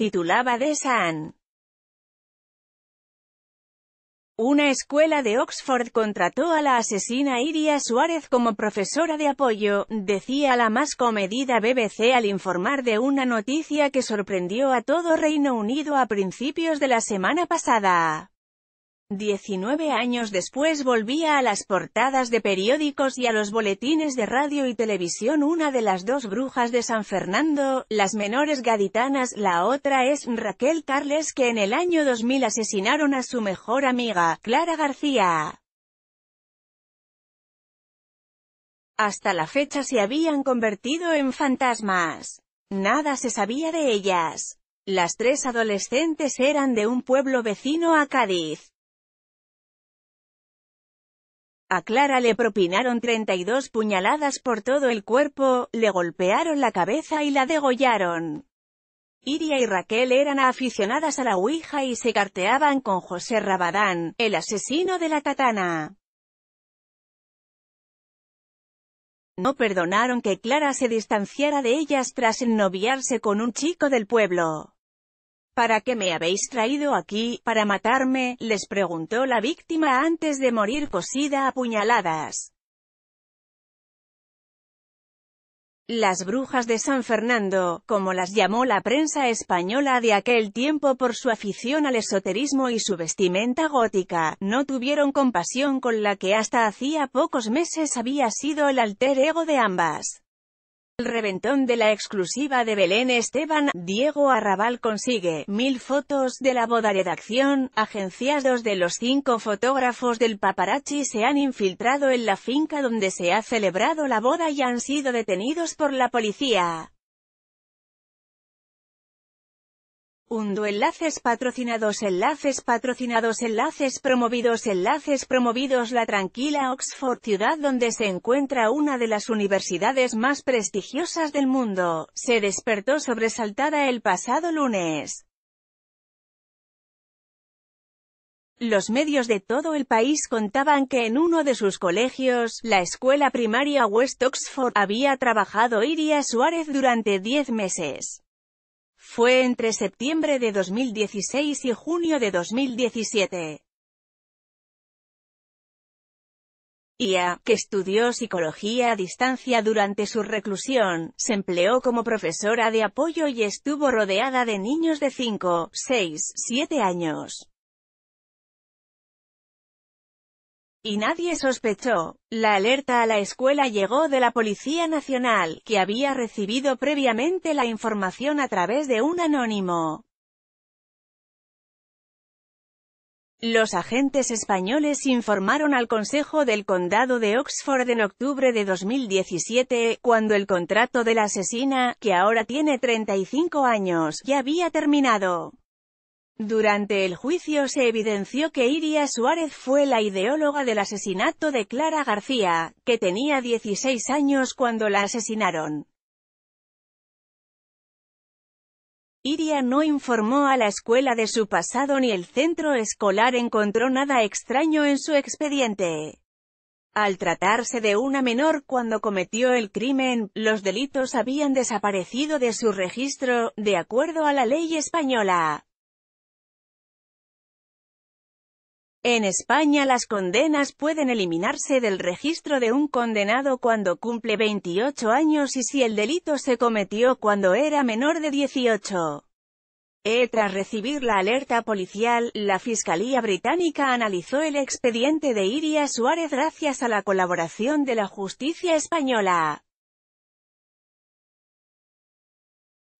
titulaba de San. Una escuela de Oxford contrató a la asesina Iria Suárez como profesora de apoyo, decía la más comedida BBC al informar de una noticia que sorprendió a todo Reino Unido a principios de la semana pasada. Diecinueve años después volvía a las portadas de periódicos y a los boletines de radio y televisión una de las dos brujas de San Fernando, las menores gaditanas, la otra es Raquel Carles que en el año 2000 asesinaron a su mejor amiga, Clara García. Hasta la fecha se habían convertido en fantasmas. Nada se sabía de ellas. Las tres adolescentes eran de un pueblo vecino a Cádiz. A Clara le propinaron 32 puñaladas por todo el cuerpo, le golpearon la cabeza y la degollaron. Iria y Raquel eran aficionadas a la Ouija y se carteaban con José Rabadán, el asesino de la katana. No perdonaron que Clara se distanciara de ellas tras ennoviarse con un chico del pueblo. ¿Para qué me habéis traído aquí, para matarme? les preguntó la víctima antes de morir cosida a puñaladas. Las brujas de San Fernando, como las llamó la prensa española de aquel tiempo por su afición al esoterismo y su vestimenta gótica, no tuvieron compasión con la que hasta hacía pocos meses había sido el alter ego de ambas. El reventón de la exclusiva de Belén Esteban, Diego Arrabal consigue, mil fotos de la boda redacción, agencias dos de los cinco fotógrafos del paparazzi se han infiltrado en la finca donde se ha celebrado la boda y han sido detenidos por la policía. Undo enlaces patrocinados enlaces patrocinados enlaces promovidos enlaces promovidos La tranquila Oxford ciudad donde se encuentra una de las universidades más prestigiosas del mundo, se despertó sobresaltada el pasado lunes. Los medios de todo el país contaban que en uno de sus colegios, la escuela primaria West Oxford, había trabajado Iria Suárez durante 10 meses. Fue entre septiembre de 2016 y junio de 2017. IA, que estudió psicología a distancia durante su reclusión, se empleó como profesora de apoyo y estuvo rodeada de niños de 5, 6, 7 años. y nadie sospechó. La alerta a la escuela llegó de la Policía Nacional, que había recibido previamente la información a través de un anónimo. Los agentes españoles informaron al Consejo del Condado de Oxford en octubre de 2017, cuando el contrato de la asesina, que ahora tiene 35 años, ya había terminado. Durante el juicio se evidenció que Iria Suárez fue la ideóloga del asesinato de Clara García, que tenía 16 años cuando la asesinaron. Iria no informó a la escuela de su pasado ni el centro escolar encontró nada extraño en su expediente. Al tratarse de una menor cuando cometió el crimen, los delitos habían desaparecido de su registro, de acuerdo a la ley española. En España las condenas pueden eliminarse del registro de un condenado cuando cumple 28 años y si el delito se cometió cuando era menor de 18. E, tras recibir la alerta policial, la Fiscalía Británica analizó el expediente de Iria Suárez gracias a la colaboración de la justicia española.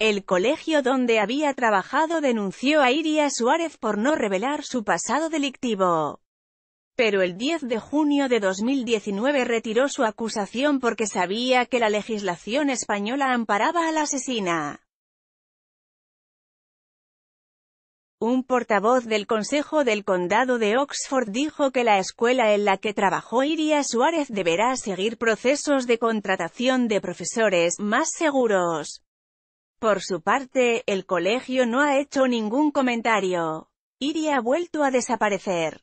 El colegio donde había trabajado denunció a Iria Suárez por no revelar su pasado delictivo. Pero el 10 de junio de 2019 retiró su acusación porque sabía que la legislación española amparaba a la asesina. Un portavoz del Consejo del Condado de Oxford dijo que la escuela en la que trabajó Iria Suárez deberá seguir procesos de contratación de profesores más seguros. Por su parte, el colegio no ha hecho ningún comentario. Iria ha vuelto a desaparecer.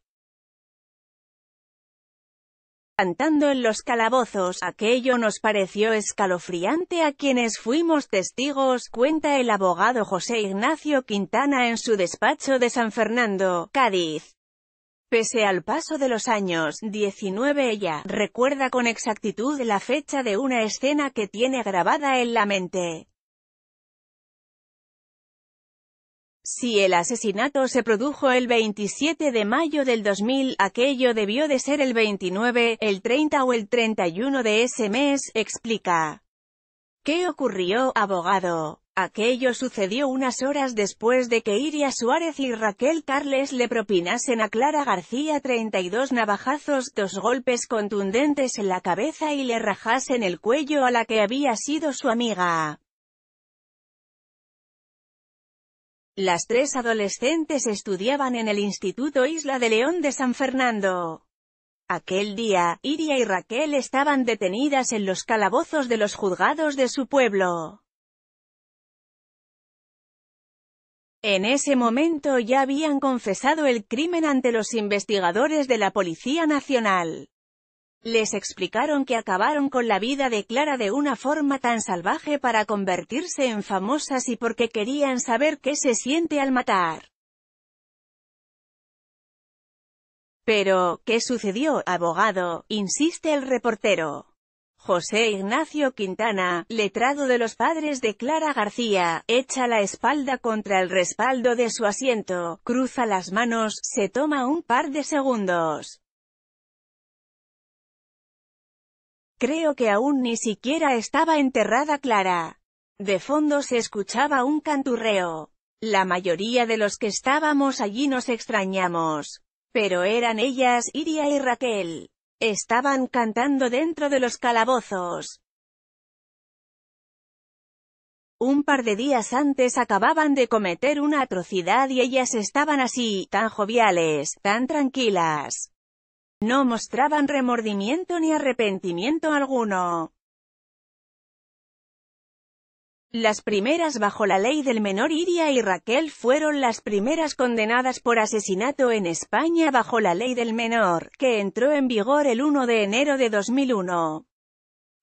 Cantando en los calabozos, aquello nos pareció escalofriante a quienes fuimos testigos, cuenta el abogado José Ignacio Quintana en su despacho de San Fernando, Cádiz. Pese al paso de los años, 19 ella, recuerda con exactitud la fecha de una escena que tiene grabada en la mente. Si el asesinato se produjo el 27 de mayo del 2000, aquello debió de ser el 29, el 30 o el 31 de ese mes, explica. ¿Qué ocurrió, abogado? Aquello sucedió unas horas después de que Iria Suárez y Raquel Carles le propinasen a Clara García 32 navajazos, dos golpes contundentes en la cabeza y le rajasen el cuello a la que había sido su amiga. Las tres adolescentes estudiaban en el Instituto Isla de León de San Fernando. Aquel día, Iria y Raquel estaban detenidas en los calabozos de los juzgados de su pueblo. En ese momento ya habían confesado el crimen ante los investigadores de la Policía Nacional les explicaron que acabaron con la vida de Clara de una forma tan salvaje para convertirse en famosas y porque querían saber qué se siente al matar. Pero, ¿qué sucedió, abogado? insiste el reportero. José Ignacio Quintana, letrado de los padres de Clara García, echa la espalda contra el respaldo de su asiento, cruza las manos, se toma un par de segundos. Creo que aún ni siquiera estaba enterrada Clara. De fondo se escuchaba un canturreo. La mayoría de los que estábamos allí nos extrañamos. Pero eran ellas, Iria y Raquel. Estaban cantando dentro de los calabozos. Un par de días antes acababan de cometer una atrocidad y ellas estaban así, tan joviales, tan tranquilas. No mostraban remordimiento ni arrepentimiento alguno. Las primeras bajo la ley del menor Iria y Raquel fueron las primeras condenadas por asesinato en España bajo la ley del menor, que entró en vigor el 1 de enero de 2001.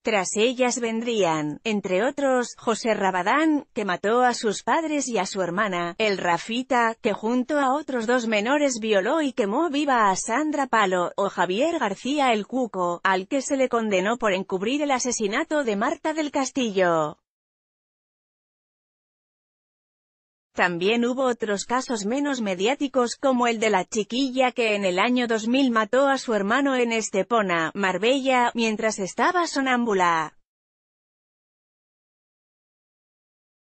Tras ellas vendrían, entre otros, José Rabadán, que mató a sus padres y a su hermana, el Rafita, que junto a otros dos menores violó y quemó viva a Sandra Palo, o Javier García el Cuco, al que se le condenó por encubrir el asesinato de Marta del Castillo. También hubo otros casos menos mediáticos como el de la chiquilla que en el año 2000 mató a su hermano en Estepona, Marbella, mientras estaba sonámbula.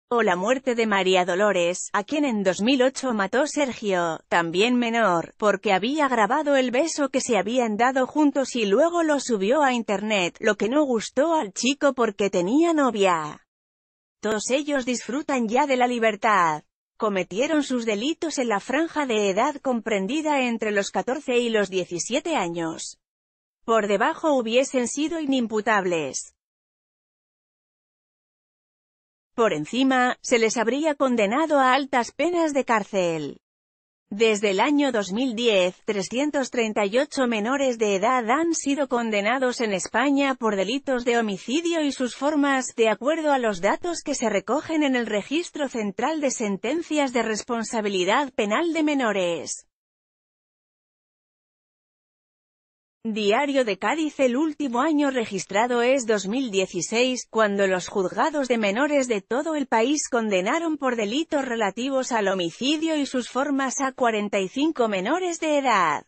O la muerte de María Dolores, a quien en 2008 mató Sergio, también menor, porque había grabado el beso que se habían dado juntos y luego lo subió a internet, lo que no gustó al chico porque tenía novia. Todos ellos disfrutan ya de la libertad cometieron sus delitos en la franja de edad comprendida entre los 14 y los 17 años. Por debajo hubiesen sido inimputables. Por encima, se les habría condenado a altas penas de cárcel. Desde el año 2010, 338 menores de edad han sido condenados en España por delitos de homicidio y sus formas, de acuerdo a los datos que se recogen en el Registro Central de Sentencias de Responsabilidad Penal de Menores. Diario de Cádiz El último año registrado es 2016, cuando los juzgados de menores de todo el país condenaron por delitos relativos al homicidio y sus formas a 45 menores de edad.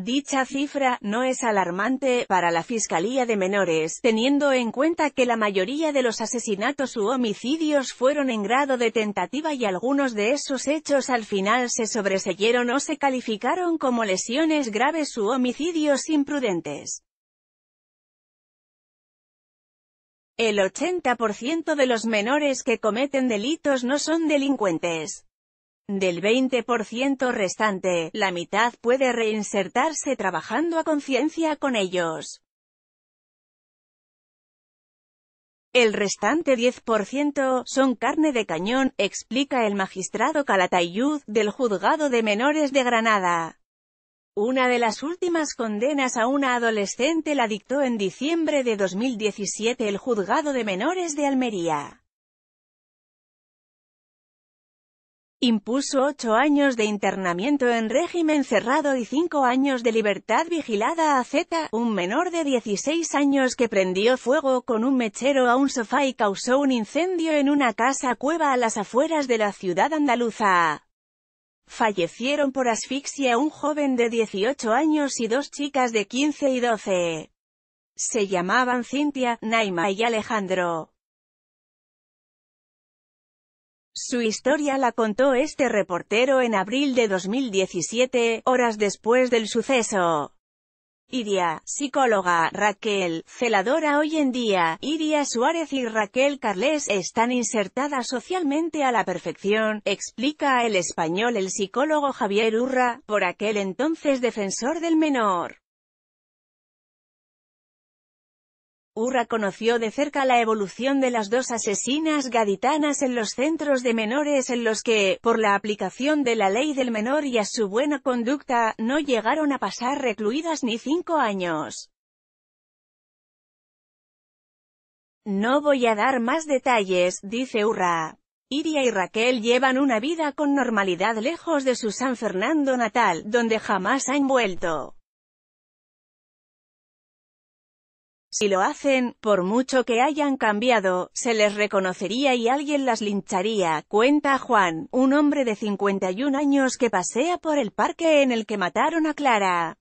Dicha cifra no es alarmante para la Fiscalía de Menores, teniendo en cuenta que la mayoría de los asesinatos u homicidios fueron en grado de tentativa y algunos de esos hechos al final se sobreseyeron o se calificaron como lesiones graves u homicidios imprudentes. El 80% de los menores que cometen delitos no son delincuentes. Del 20% restante, la mitad puede reinsertarse trabajando a conciencia con ellos. El restante 10% son carne de cañón, explica el magistrado Calatayud, del Juzgado de Menores de Granada. Una de las últimas condenas a una adolescente la dictó en diciembre de 2017 el Juzgado de Menores de Almería. Impuso ocho años de internamiento en régimen cerrado y cinco años de libertad vigilada a Z, un menor de 16 años que prendió fuego con un mechero a un sofá y causó un incendio en una casa cueva a las afueras de la ciudad andaluza. Fallecieron por asfixia un joven de 18 años y dos chicas de 15 y 12. Se llamaban Cintia, Naima y Alejandro. Su historia la contó este reportero en abril de 2017, horas después del suceso. Iria, psicóloga, Raquel, celadora hoy en día, Iria Suárez y Raquel Carles están insertadas socialmente a la perfección, explica el español el psicólogo Javier Urra, por aquel entonces defensor del menor. Urra conoció de cerca la evolución de las dos asesinas gaditanas en los centros de menores en los que, por la aplicación de la ley del menor y a su buena conducta, no llegaron a pasar recluidas ni cinco años. No voy a dar más detalles, dice Urra. Iria y Raquel llevan una vida con normalidad lejos de su San Fernando natal, donde jamás han vuelto. Si lo hacen, por mucho que hayan cambiado, se les reconocería y alguien las lincharía, cuenta Juan, un hombre de 51 años que pasea por el parque en el que mataron a Clara.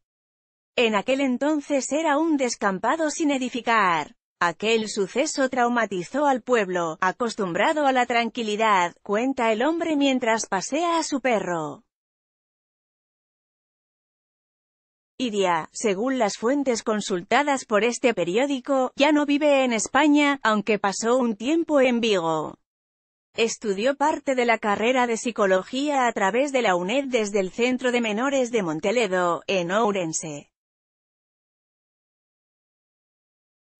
En aquel entonces era un descampado sin edificar. Aquel suceso traumatizó al pueblo, acostumbrado a la tranquilidad, cuenta el hombre mientras pasea a su perro. Iria, según las fuentes consultadas por este periódico, ya no vive en España, aunque pasó un tiempo en Vigo. Estudió parte de la carrera de psicología a través de la UNED desde el Centro de Menores de Monteledo, en Ourense.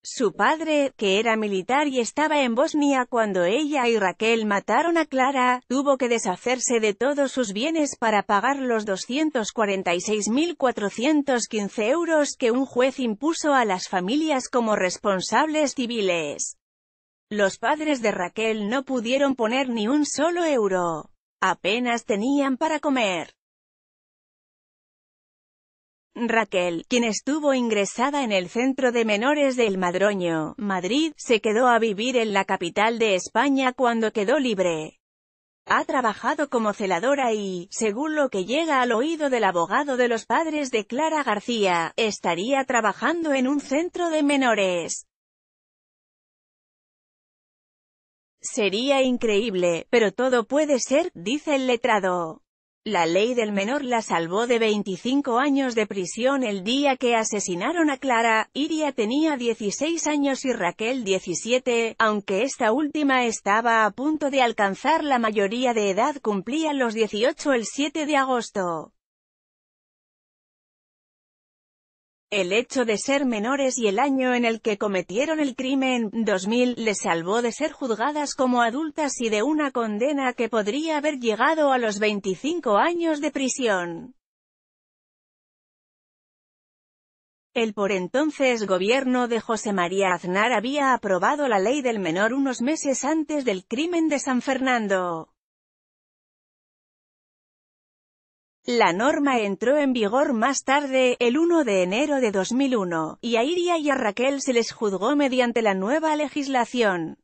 Su padre, que era militar y estaba en Bosnia cuando ella y Raquel mataron a Clara, tuvo que deshacerse de todos sus bienes para pagar los 246.415 euros que un juez impuso a las familias como responsables civiles. Los padres de Raquel no pudieron poner ni un solo euro. Apenas tenían para comer. Raquel, quien estuvo ingresada en el Centro de Menores del Madroño, Madrid, se quedó a vivir en la capital de España cuando quedó libre. Ha trabajado como celadora y, según lo que llega al oído del abogado de los padres de Clara García, estaría trabajando en un centro de menores. Sería increíble, pero todo puede ser, dice el letrado. La ley del menor la salvó de 25 años de prisión el día que asesinaron a Clara, Iria tenía 16 años y Raquel 17, aunque esta última estaba a punto de alcanzar la mayoría de edad cumplía los 18 el 7 de agosto. El hecho de ser menores y el año en el que cometieron el crimen, 2000, les salvó de ser juzgadas como adultas y de una condena que podría haber llegado a los 25 años de prisión. El por entonces gobierno de José María Aznar había aprobado la ley del menor unos meses antes del crimen de San Fernando. La norma entró en vigor más tarde, el 1 de enero de 2001, y a Iria y a Raquel se les juzgó mediante la nueva legislación.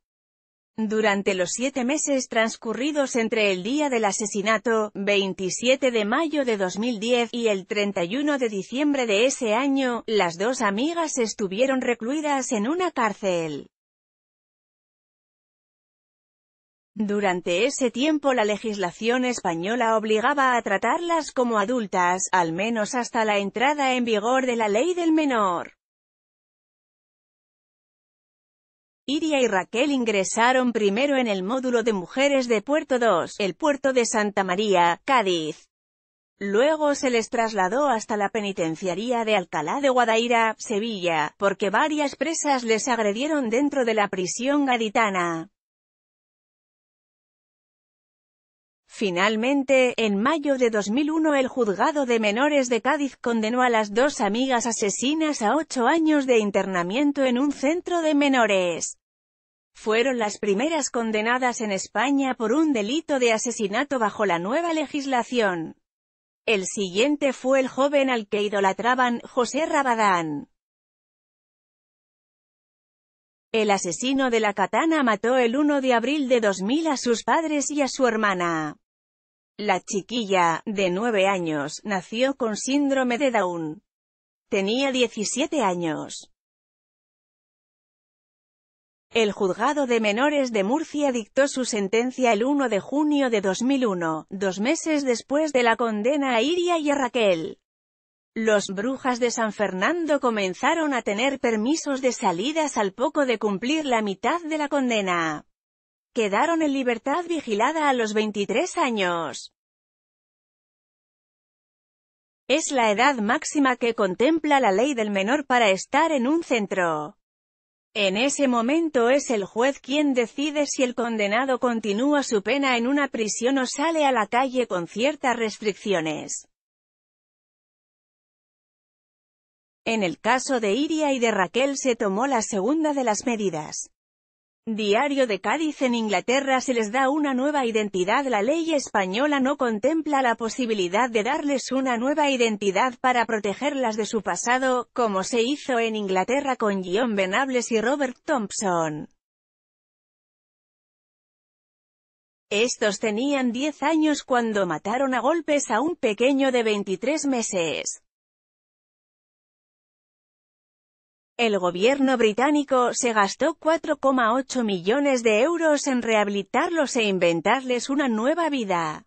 Durante los siete meses transcurridos entre el día del asesinato, 27 de mayo de 2010, y el 31 de diciembre de ese año, las dos amigas estuvieron recluidas en una cárcel. Durante ese tiempo la legislación española obligaba a tratarlas como adultas, al menos hasta la entrada en vigor de la Ley del Menor. Iria y Raquel ingresaron primero en el módulo de mujeres de Puerto 2, el puerto de Santa María, Cádiz. Luego se les trasladó hasta la penitenciaría de Alcalá de Guadaira, Sevilla, porque varias presas les agredieron dentro de la prisión gaditana. Finalmente, en mayo de 2001 el juzgado de menores de Cádiz condenó a las dos amigas asesinas a ocho años de internamiento en un centro de menores. Fueron las primeras condenadas en España por un delito de asesinato bajo la nueva legislación. El siguiente fue el joven al que idolatraban, José Rabadán. El asesino de la katana mató el 1 de abril de 2000 a sus padres y a su hermana. La chiquilla, de 9 años, nació con síndrome de Down. Tenía 17 años. El juzgado de menores de Murcia dictó su sentencia el 1 de junio de 2001, dos meses después de la condena a Iria y a Raquel. Los brujas de San Fernando comenzaron a tener permisos de salidas al poco de cumplir la mitad de la condena. Quedaron en libertad vigilada a los 23 años. Es la edad máxima que contempla la ley del menor para estar en un centro. En ese momento es el juez quien decide si el condenado continúa su pena en una prisión o sale a la calle con ciertas restricciones. En el caso de Iria y de Raquel se tomó la segunda de las medidas. Diario de Cádiz en Inglaterra se les da una nueva identidad La ley española no contempla la posibilidad de darles una nueva identidad para protegerlas de su pasado, como se hizo en Inglaterra con John Venables y Robert Thompson. Estos tenían 10 años cuando mataron a golpes a un pequeño de 23 meses. El gobierno británico se gastó 4,8 millones de euros en rehabilitarlos e inventarles una nueva vida.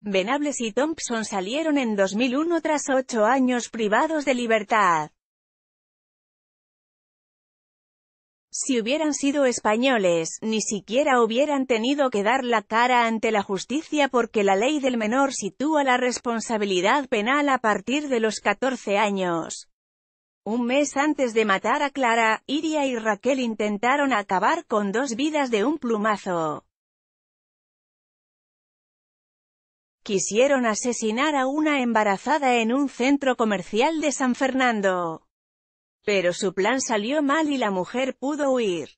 Venables y Thompson salieron en 2001 tras ocho años privados de libertad. Si hubieran sido españoles, ni siquiera hubieran tenido que dar la cara ante la justicia porque la ley del menor sitúa la responsabilidad penal a partir de los 14 años. Un mes antes de matar a Clara, Iria y Raquel intentaron acabar con dos vidas de un plumazo. Quisieron asesinar a una embarazada en un centro comercial de San Fernando. Pero su plan salió mal y la mujer pudo huir.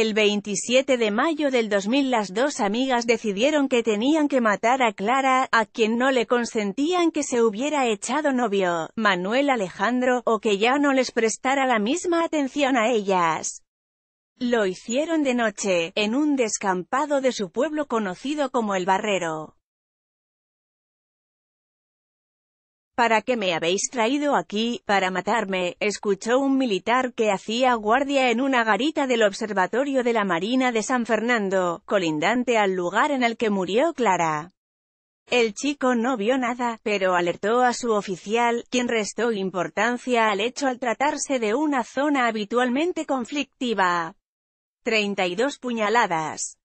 El 27 de mayo del 2000 las dos amigas decidieron que tenían que matar a Clara, a quien no le consentían que se hubiera echado novio, Manuel Alejandro, o que ya no les prestara la misma atención a ellas. Lo hicieron de noche, en un descampado de su pueblo conocido como El Barrero. ¿Para qué me habéis traído aquí, para matarme? escuchó un militar que hacía guardia en una garita del observatorio de la Marina de San Fernando, colindante al lugar en el que murió Clara. El chico no vio nada, pero alertó a su oficial, quien restó importancia al hecho al tratarse de una zona habitualmente conflictiva. 32 puñaladas.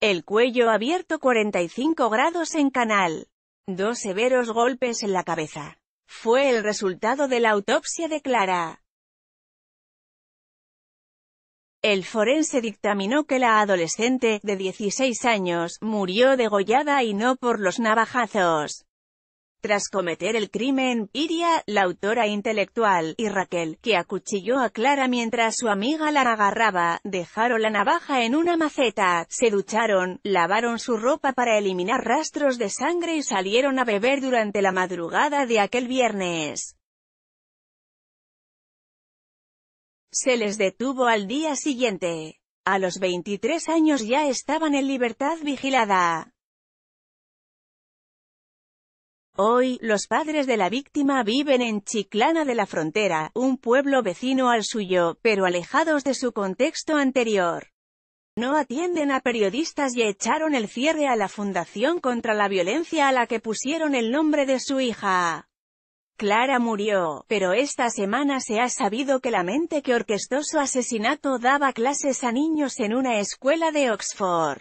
El cuello abierto 45 grados en canal. Dos severos golpes en la cabeza. Fue el resultado de la autopsia de Clara. El forense dictaminó que la adolescente, de 16 años, murió degollada y no por los navajazos. Tras cometer el crimen, Iria, la autora intelectual, y Raquel, que acuchilló a Clara mientras su amiga la agarraba, dejaron la navaja en una maceta, se ducharon, lavaron su ropa para eliminar rastros de sangre y salieron a beber durante la madrugada de aquel viernes. Se les detuvo al día siguiente. A los 23 años ya estaban en libertad vigilada. Hoy, los padres de la víctima viven en Chiclana de la Frontera, un pueblo vecino al suyo, pero alejados de su contexto anterior. No atienden a periodistas y echaron el cierre a la Fundación contra la Violencia a la que pusieron el nombre de su hija. Clara murió, pero esta semana se ha sabido que la mente que orquestó su asesinato daba clases a niños en una escuela de Oxford.